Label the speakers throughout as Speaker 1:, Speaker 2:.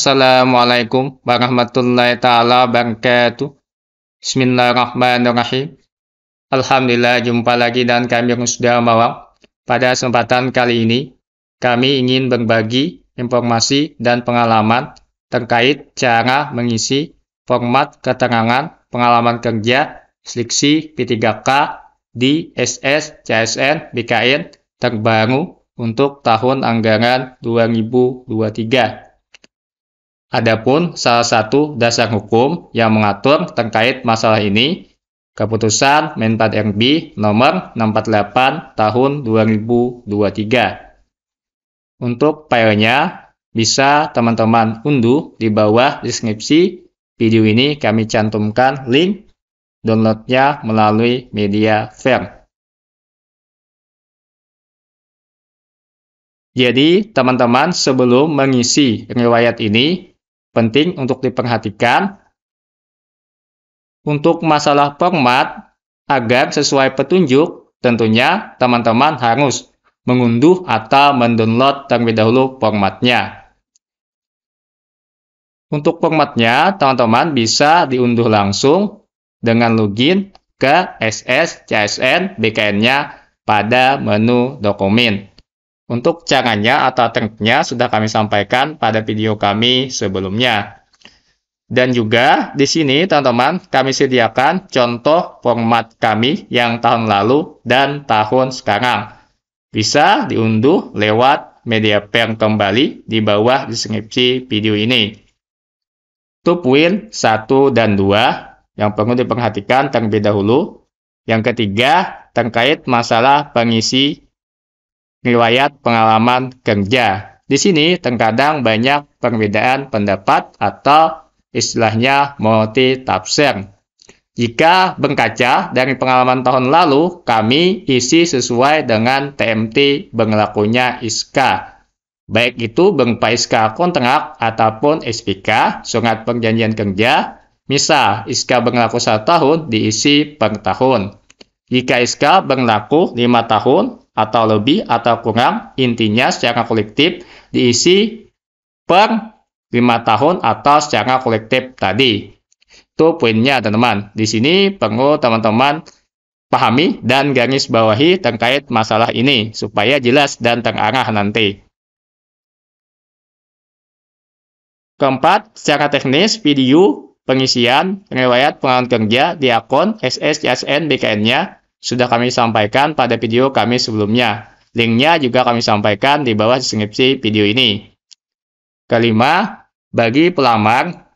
Speaker 1: Assalamualaikum warahmatullahi taala wabarakatuh. Bismillahirrahmanirrahim. Alhamdulillah jumpa lagi dan kami yang sudah mawar. Pada kesempatan kali ini kami ingin berbagi informasi dan pengalaman terkait cara mengisi format keterangan pengalaman kerja seleksi P3K di SS CSN BKN terbaru untuk tahun anggaran 2023. Adapun salah satu dasar hukum yang mengatur terkait masalah ini, keputusan Menpad RB nomor 648 tahun 2023. Untuk filenya bisa teman-teman unduh di bawah deskripsi video ini kami cantumkan link downloadnya melalui media firm. Jadi, teman-teman sebelum mengisi riwayat ini, penting untuk diperhatikan untuk masalah format agar sesuai petunjuk tentunya teman-teman harus mengunduh atau mendownload terlebih dahulu formatnya. Untuk formatnya, teman-teman bisa diunduh langsung dengan login ke SS, CSN, bkn nya pada menu dokumen. Untuk caranya atau triknya sudah kami sampaikan pada video kami sebelumnya. Dan juga di sini teman-teman kami sediakan contoh format kami yang tahun lalu dan tahun sekarang. Bisa diunduh lewat media player kembali di bawah deskripsi video ini. Itu satu 1 dan 2 yang perlu diperhatikan terlebih dahulu. Yang ketiga terkait masalah pengisi riwayat pengalaman kerja. Di sini terkadang banyak perbedaan pendapat atau istilahnya multi tafsir. Jika berkaca dari pengalaman tahun lalu, kami isi sesuai dengan TMT berlakunya ISKA. Baik itu berupa ISKA kontrak ataupun SPK, surat perjanjian kerja. Misal, ISKA berlaku satu tahun diisi per tahun. Jika ISKA berlaku lima tahun, atau lebih atau kurang intinya secara kolektif diisi per 5 tahun atau secara kolektif tadi. Itu poinnya teman-teman. Di sini perlu teman-teman pahami dan garis bawahi terkait masalah ini supaya jelas dan terarah nanti. Keempat, secara teknis video pengisian riwayat pengalaman kerja di akun SSCSN BKN-nya sudah kami sampaikan pada video kami sebelumnya. Linknya juga kami sampaikan di bawah deskripsi video ini. Kelima, bagi pelamar,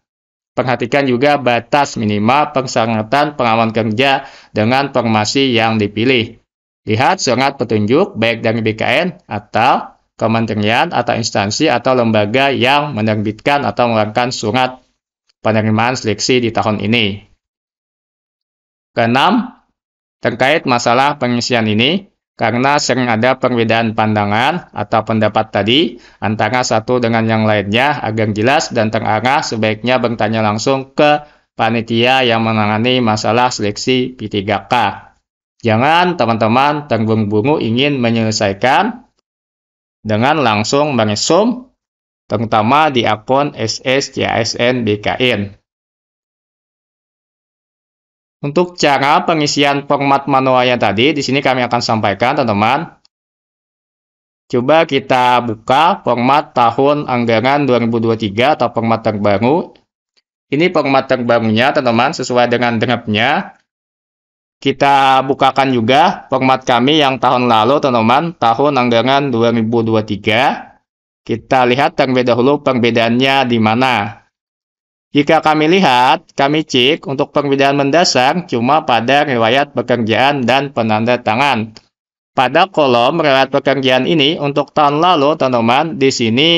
Speaker 1: perhatikan juga batas minimal persyaratan pengaman kerja dengan formasi yang dipilih. Lihat surat petunjuk baik dari BKN atau kementerian atau instansi atau lembaga yang menerbitkan atau mengeluarkan surat penerimaan seleksi di tahun ini. Keenam, terkait masalah pengisian ini karena sering ada perbedaan pandangan atau pendapat tadi antara satu dengan yang lainnya agar jelas dan terarah sebaiknya bertanya langsung ke panitia yang menangani masalah seleksi P3K. Jangan teman-teman terburu-buru ingin menyelesaikan dengan langsung mengesum, terutama di akun SSCASN BKN. Untuk cara pengisian format manualnya tadi, di sini kami akan sampaikan teman-teman. Coba kita buka format tahun anggaran 2023 atau format terbaru. Ini format terbarunya teman-teman sesuai dengan draftnya. Kita bukakan juga format kami yang tahun lalu teman-teman, tahun anggaran 2023. Kita lihat terlebih dahulu perbedaannya di mana. Jika kami lihat, kami cek untuk pembedaan mendasar cuma pada riwayat pekerjaan dan penanda tangan. Pada kolom riwayat pekerjaan ini untuk tahun lalu, teman-teman, di sini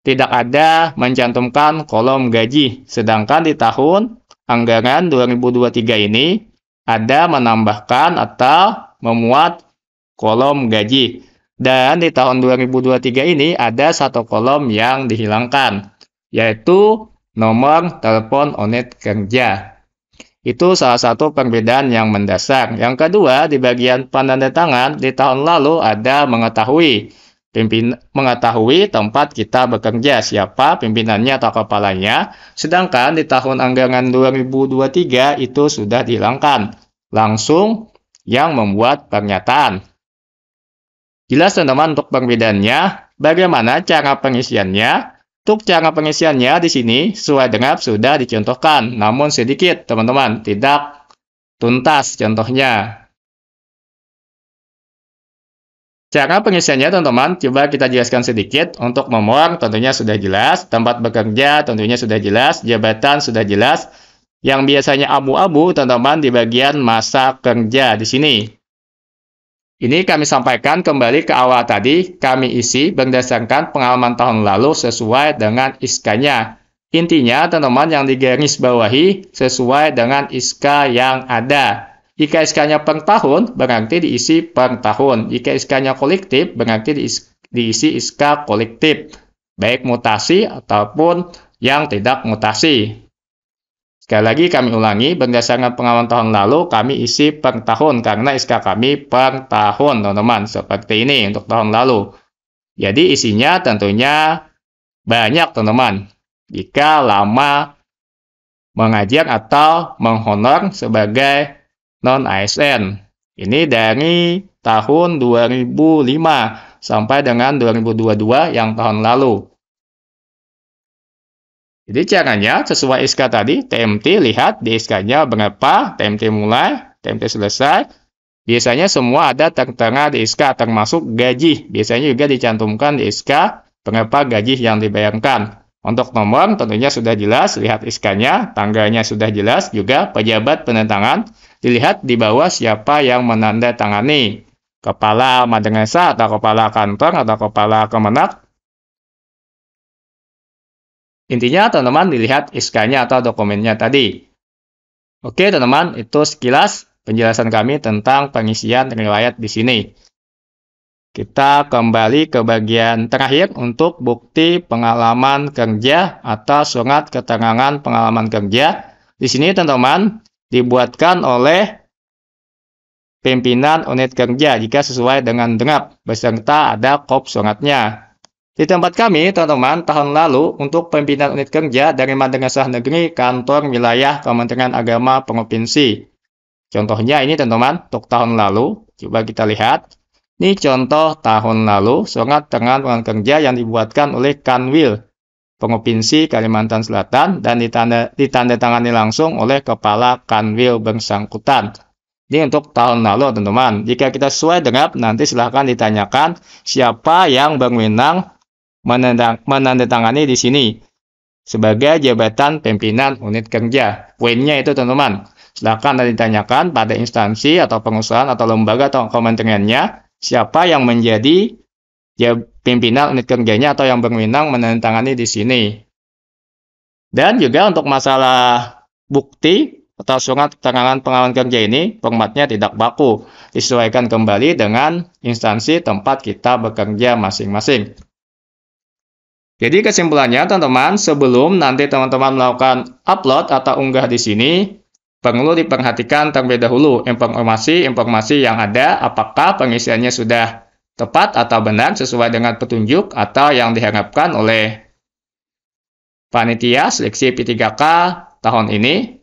Speaker 1: tidak ada mencantumkan kolom gaji. Sedangkan di tahun anggaran 2023 ini ada menambahkan atau memuat kolom gaji. Dan di tahun 2023 ini ada satu kolom yang dihilangkan, yaitu nomor telepon unit kerja. Itu salah satu perbedaan yang mendasar. Yang kedua, di bagian tangan, di tahun lalu ada mengetahui pimpin mengetahui tempat kita bekerja, siapa pimpinannya atau kepalanya. Sedangkan di tahun anggaran 2023 itu sudah dihilangkan. Langsung yang membuat pernyataan. Jelas teman-teman untuk perbedaannya, bagaimana cara pengisiannya? Untuk cara pengisiannya di sini sesuai dengan sudah dicontohkan, namun sedikit teman-teman, tidak tuntas contohnya. Cara pengisiannya teman-teman, coba kita jelaskan sedikit. Untuk nomor tentunya sudah jelas, tempat bekerja tentunya sudah jelas, jabatan sudah jelas. Yang biasanya abu-abu teman-teman di bagian masa kerja di sini. Ini kami sampaikan kembali ke awal tadi, kami isi berdasarkan pengalaman tahun lalu sesuai dengan iskanya Intinya, teman-teman yang digaris bawahi sesuai dengan iska yang ada. Jika iskanya per tahun, berarti diisi per tahun. Jika iskanya kolektif, berarti diisi iska kolektif. Baik mutasi ataupun yang tidak mutasi. Sekali lagi kami ulangi, berdasarkan pengalaman tahun lalu, kami isi per tahun karena SK kami per tahun, teman-teman. Seperti ini untuk tahun lalu. Jadi isinya tentunya banyak, teman-teman. Jika lama mengajar atau menghonor sebagai non-ASN. Ini dari tahun 2005 sampai dengan 2022 yang tahun lalu. Jadi caranya sesuai SK tadi, TMT lihat di SK-nya berapa, TMT mulai, TMT selesai. Biasanya semua ada tertera di SK termasuk gaji. Biasanya juga dicantumkan di SK berapa gaji yang dibayangkan. Untuk nomor tentunya sudah jelas, lihat SK-nya, tanggalnya sudah jelas, juga pejabat penentangan dilihat di bawah siapa yang menandatangani. Kepala madrasah atau kepala kantor atau kepala kemenak Intinya teman-teman dilihat SK-nya atau dokumennya tadi. Oke teman-teman, itu sekilas penjelasan kami tentang pengisian riwayat di sini. Kita kembali ke bagian terakhir untuk bukti pengalaman kerja atau surat keterangan pengalaman kerja. Di sini teman-teman dibuatkan oleh pimpinan unit kerja jika sesuai dengan denap beserta ada kop suratnya. Di tempat kami, teman-teman, tahun lalu untuk pimpinan unit kerja dari madrasah negeri kantor wilayah Kementerian Agama Provinsi. Contohnya ini teman-teman, untuk tahun lalu, coba kita lihat. Ini contoh tahun lalu, surat dengan ruang kerja yang dibuatkan oleh Kanwil, Provinsi Kalimantan Selatan, dan ditanda, ditandatangani langsung oleh Kepala Kanwil bersangkutan. Ini untuk tahun lalu, teman-teman. Jika kita sesuai dengan, nanti silahkan ditanyakan siapa yang berwenang menandatangani di sini sebagai jabatan pimpinan unit kerja. Poinnya itu teman-teman. Silahkan nanti ditanyakan pada instansi atau pengusahaan atau lembaga atau kementeriannya siapa yang menjadi ya, pimpinan unit kerjanya atau yang berwenang menandatangani di sini. Dan juga untuk masalah bukti atau surat keterangan pengawalan kerja ini formatnya tidak baku, disesuaikan kembali dengan instansi tempat kita bekerja masing-masing. Jadi kesimpulannya teman-teman, sebelum nanti teman-teman melakukan upload atau unggah di sini, perlu diperhatikan terlebih dahulu informasi-informasi yang ada, apakah pengisiannya sudah tepat atau benar sesuai dengan petunjuk atau yang diharapkan oleh panitia seleksi P3K tahun ini.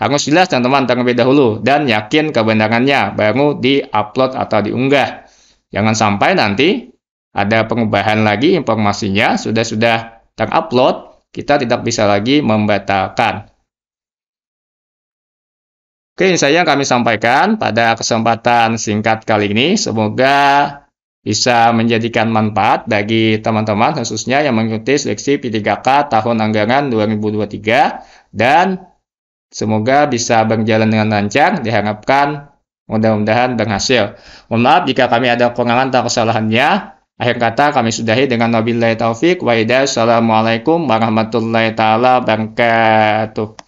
Speaker 1: Harus jelas teman-teman terlebih dahulu dan yakin kebenarannya baru di-upload atau diunggah. Jangan sampai nanti ada pengubahan lagi informasinya, sudah-sudah terupload, kita tidak bisa lagi membatalkan. Oke, ini saya yang kami sampaikan pada kesempatan singkat kali ini. Semoga bisa menjadikan manfaat bagi teman-teman khususnya yang mengikuti seleksi P3K tahun anggaran 2023 dan semoga bisa berjalan dengan lancar diharapkan mudah-mudahan berhasil. Mohon maaf jika kami ada kekurangan atau kesalahannya. Akhir kata kami sudahi dengan Nabi taufik Wa'idah. Assalamualaikum warahmatullahi taala wabarakatuh.